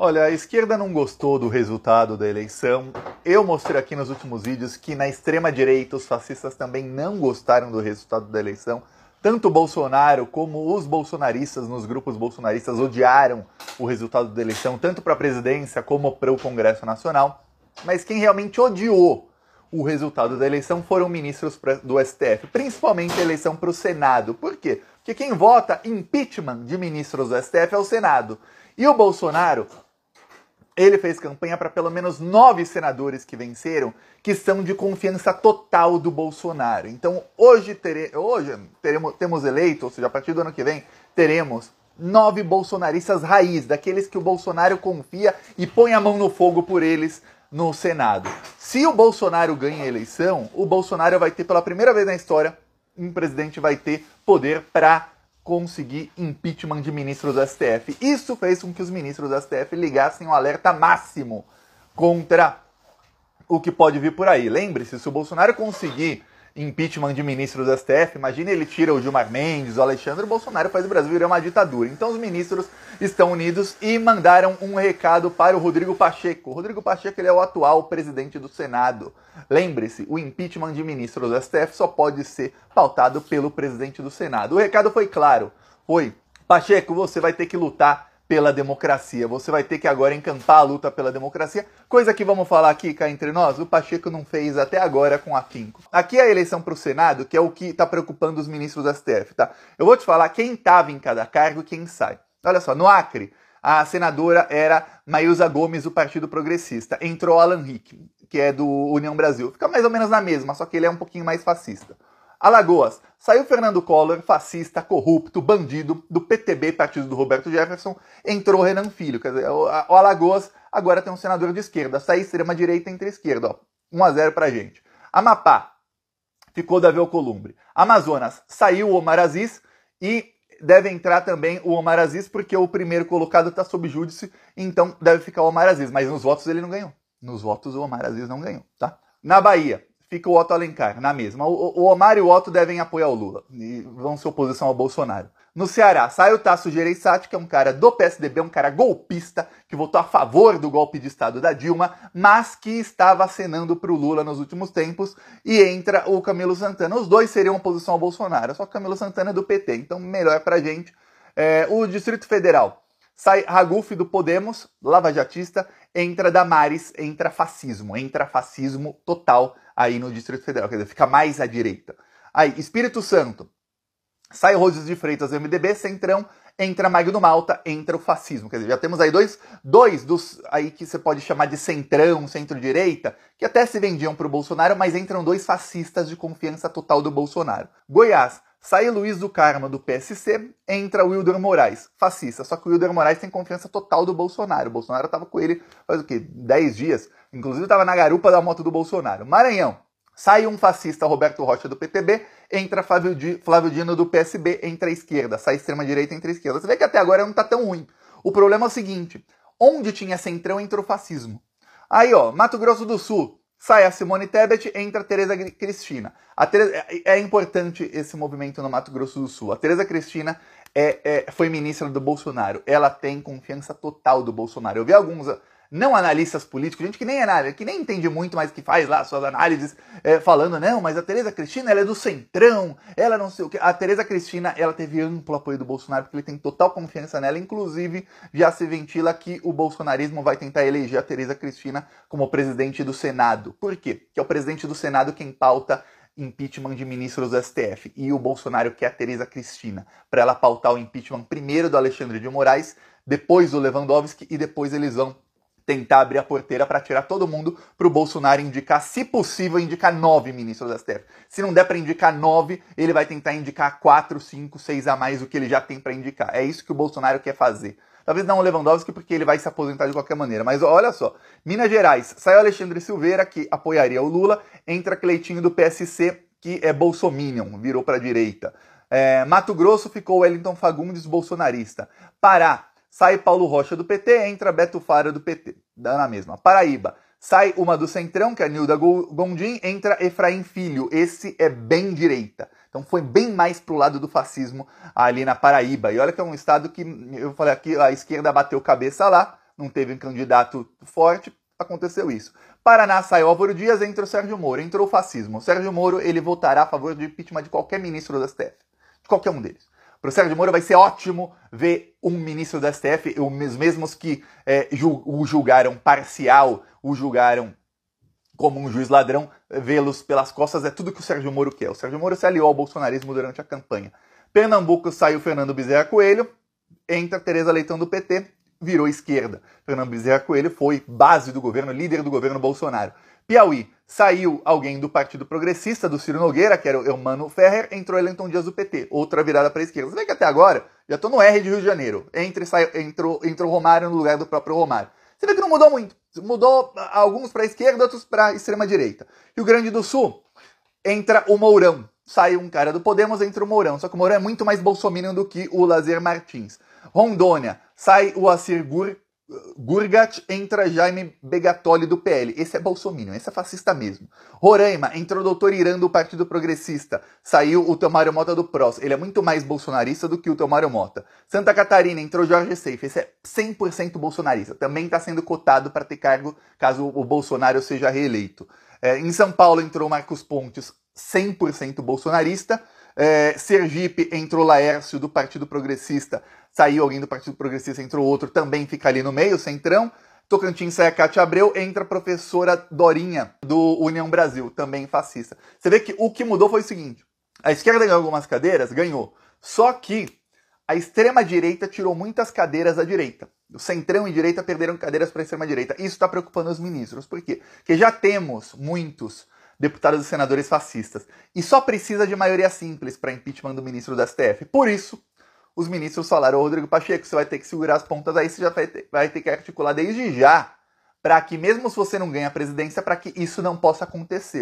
Olha, a esquerda não gostou do resultado da eleição. Eu mostrei aqui nos últimos vídeos que na extrema direita os fascistas também não gostaram do resultado da eleição. Tanto o Bolsonaro como os bolsonaristas nos grupos bolsonaristas odiaram o resultado da eleição, tanto para a presidência como para o Congresso Nacional. Mas quem realmente odiou o resultado da eleição foram ministros do STF, principalmente a eleição para o Senado. Por quê? Porque quem vota impeachment de ministros do STF é o Senado. E o Bolsonaro ele fez campanha para pelo menos nove senadores que venceram, que são de confiança total do Bolsonaro. Então hoje, tere, hoje teremos, temos eleito, ou seja, a partir do ano que vem, teremos nove bolsonaristas raiz, daqueles que o Bolsonaro confia e põe a mão no fogo por eles no Senado. Se o Bolsonaro ganha a eleição, o Bolsonaro vai ter pela primeira vez na história um presidente vai ter poder para conseguir impeachment de ministros do STF. Isso fez com que os ministros do STF ligassem o um alerta máximo contra o que pode vir por aí. Lembre-se, se o Bolsonaro conseguir impeachment de ministros do STF, imagina, ele tira o Gilmar Mendes, o Alexandre Bolsonaro faz o Brasil virar uma ditadura. Então os ministros estão unidos e mandaram um recado para o Rodrigo Pacheco. O Rodrigo Pacheco ele é o atual presidente do Senado. Lembre-se, o impeachment de ministros do STF só pode ser pautado pelo presidente do Senado. O recado foi claro, foi Pacheco, você vai ter que lutar pela democracia. Você vai ter que agora encampar a luta pela democracia, coisa que vamos falar aqui cá entre nós, o Pacheco não fez até agora com afinco. Aqui é a eleição para o Senado, que é o que está preocupando os ministros da STF, tá? Eu vou te falar quem estava em cada cargo e quem sai. Olha só, no Acre, a senadora era Maísa Gomes, do Partido Progressista. Entrou Alan Rick, que é do União Brasil. Fica mais ou menos na mesma, só que ele é um pouquinho mais fascista. Alagoas. Saiu Fernando Collor, fascista, corrupto, bandido, do PTB, partido do Roberto Jefferson, entrou Renan Filho. Quer dizer, o Alagoas agora tem um senador de esquerda. Sai extrema-direita entre esquerda, 1 a 0 pra gente. Amapá, ficou Davi Alcolumbre. Amazonas, saiu o Omar Aziz e deve entrar também o Omar Aziz, porque o primeiro colocado está sob júdice, então deve ficar o Omar Aziz. Mas nos votos ele não ganhou. Nos votos o Omar Aziz não ganhou, tá? Na Bahia, fica o Otto Alencar na mesma. O, o Omar e o Otto devem apoiar o Lula e vão ser oposição ao Bolsonaro. No Ceará, sai o Tasso Gereissati, que é um cara do PSDB, um cara golpista, que votou a favor do golpe de Estado da Dilma, mas que estava acenando para o Lula nos últimos tempos, e entra o Camilo Santana. Os dois seriam oposição ao Bolsonaro, só que Camilo Santana é do PT, então melhor para a gente. É, o Distrito Federal, sai Raguf do Podemos, lavajatista, entra Damares, entra fascismo, entra fascismo total aí no Distrito Federal, quer dizer, fica mais à direita. Aí, Espírito Santo, sai Roses de Freitas do MDB, Centrão, entra Magno Malta, entra o fascismo. Quer dizer, já temos aí dois, dois dos aí que você pode chamar de centrão, centro-direita, que até se vendiam para o Bolsonaro, mas entram dois fascistas de confiança total do Bolsonaro. Goiás, sai Luiz do Carmo do PSC, entra Wilder Moraes, fascista. Só que o Wilder Moraes tem confiança total do Bolsonaro. O Bolsonaro estava com ele faz o quê? 10 dias. Inclusive estava na garupa da moto do Bolsonaro. Maranhão. Sai um fascista Roberto Rocha do PTB, entra Flávio, Dino do PSB, entra a esquerda, sai extrema-direita, entra a esquerda. Você vê que até agora não está tão ruim. O problema é o seguinte: onde tinha centrão entrou fascismo. Aí, ó, Mato Grosso do Sul, sai a Simone Tebet, entra a Tereza Cristina. A Tereza, é, é importante esse movimento no Mato Grosso do Sul. A Tereza Cristina é, é, foi ministra do Bolsonaro. Ela tem confiança total do Bolsonaro. Eu vi alguns não analistas políticos, gente que nem, é, que nem entende muito, mas que faz lá suas análises, é, falando, não, mas a Tereza Cristina ela é do centrão, ela não sei o que. A Tereza Cristina ela teve amplo apoio do Bolsonaro, porque ele tem total confiança nela, inclusive já se ventila que o bolsonarismo vai tentar eleger a Tereza Cristina como presidente do Senado. Por quê? Que é o presidente do Senado quem pauta impeachment de ministros do STF e o Bolsonaro quer a Tereza Cristina para ela pautar o impeachment primeiro do Alexandre de Moraes, depois do Lewandowski e depois eles vão tentar abrir a porteira para tirar todo mundo, para o Bolsonaro indicar, se possível, indicar nove ministros da STF. Se não der para indicar nove, ele vai tentar indicar quatro, cinco, seis a mais do que ele já tem para indicar. É isso que o Bolsonaro quer fazer. Talvez não o Lewandowski, porque ele vai se aposentar de qualquer maneira. Mas olha só, Minas Gerais, saiu Alexandre Silveira, que apoiaria o Lula, entra Cleitinho do PSC, que é bolsominion, virou para a direita. É, Mato Grosso ficou Wellington Fagundes, bolsonarista. Pará, Sai Paulo Rocha do PT, entra Beto Fara do PT. Dá na mesma. Paraíba. Sai uma do Centrão, que é a Nilda Gondim, entra Efraim Filho. Esse é bem direita. Então foi bem mais pro lado do fascismo ali na Paraíba. E olha que é um estado que, eu falei aqui, a esquerda bateu cabeça lá, não teve um candidato forte, aconteceu isso. Paraná sai o Álvaro Dias, entra o Sérgio Moro, entrou o fascismo. O Sérgio Moro, ele votará a favor do impeachment de qualquer ministro da STF, de qualquer um deles. Para o Sérgio Moro vai ser ótimo ver um ministro do STF, os mesmos que é, o julgaram parcial, o julgaram como um juiz ladrão, vê-los pelas costas é tudo que o Sérgio Moro quer. O Sérgio Moro se aliou ao bolsonarismo durante a campanha. Pernambuco sai o Fernando Bezerra Coelho, entra Tereza Leitão do PT, virou esquerda. Fernando Bezerra Coelho foi base do governo, líder do governo Bolsonaro. Piauí, saiu alguém do Partido Progressista, do Ciro Nogueira, que era o Eumano Ferrer, entrou Elenton Dias do PT, outra virada para a esquerda. Você vê que até agora, já estou no R de Rio de Janeiro, entre, sai entrou, entrou Romário no lugar do próprio Romário. Você vê que não mudou muito, mudou ah, alguns para a esquerda, outros para a extrema direita. Rio Grande do Sul, entra o Mourão, sai um cara do Podemos, entra o Mourão, só que o Mourão é muito mais bolsominion do que o Lazer Martins. Rondônia, sai o Acir Gur, Gurgat, entra Jaime Begatoli do PL. Esse é bolsominion, esse é fascista mesmo. Roraima, entra o doutor Irã do Partido Progressista. Saiu o Teomário Mota do PROS. Ele é muito mais bolsonarista do que o Teomário Mota. Santa Catarina, entrou Jorge Seife. Esse é 100% bolsonarista. Também está sendo cotado para ter cargo caso o Bolsonaro seja reeleito. É, em São Paulo entrou Marcos Pontes, 100% bolsonarista. É, Sergipe entrou Laércio do Partido Progressista, saiu alguém do Partido Progressista, entrou outro, também fica ali no meio, centrão. Tocantins sai a Cátia Abreu, entra a professora Dorinha do União Brasil, também fascista. Você vê que o que mudou foi o seguinte: a esquerda ganhou algumas cadeiras, ganhou. Só que a extrema-direita tirou muitas cadeiras da direita. O centrão e direita perderam cadeiras para a extrema-direita. Isso está preocupando os ministros. Por quê? Porque já temos muitos deputados e senadores fascistas. E só precisa de maioria simples para impeachment do ministro do STF. Por isso, os ministros falaram: Ô Rodrigo Pacheco, você vai ter que segurar as pontas aí, você já vai ter, vai ter que articular desde já, para que, mesmo se você não ganhar a presidência, para que isso não possa acontecer.